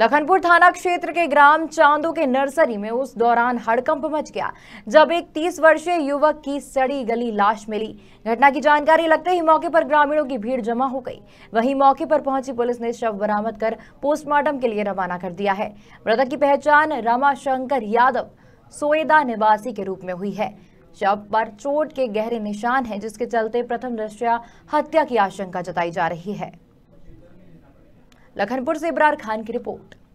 लखनपुर थाना क्षेत्र के ग्राम चांदो के नर्सरी में उस दौरान हड़कंप मच गया जब एक 30 वर्षीय युवक की सड़ी गली लाश मिली घटना की जानकारी लगते ही मौके पर ग्रामीणों की भीड़ जमा हो गई वहीं मौके पर पहुंची पुलिस ने शव बरामद कर पोस्टमार्टम के लिए रवाना कर दिया है मृतक की पहचान रामाशंकर यादव सोएदा निवासी के रूप में हुई है शव पर चोट के गहरे निशान है जिसके चलते प्रथम दृष्टया हत्या की आशंका जताई जा रही है लखनपुर से इबरार खान की रिपोर्ट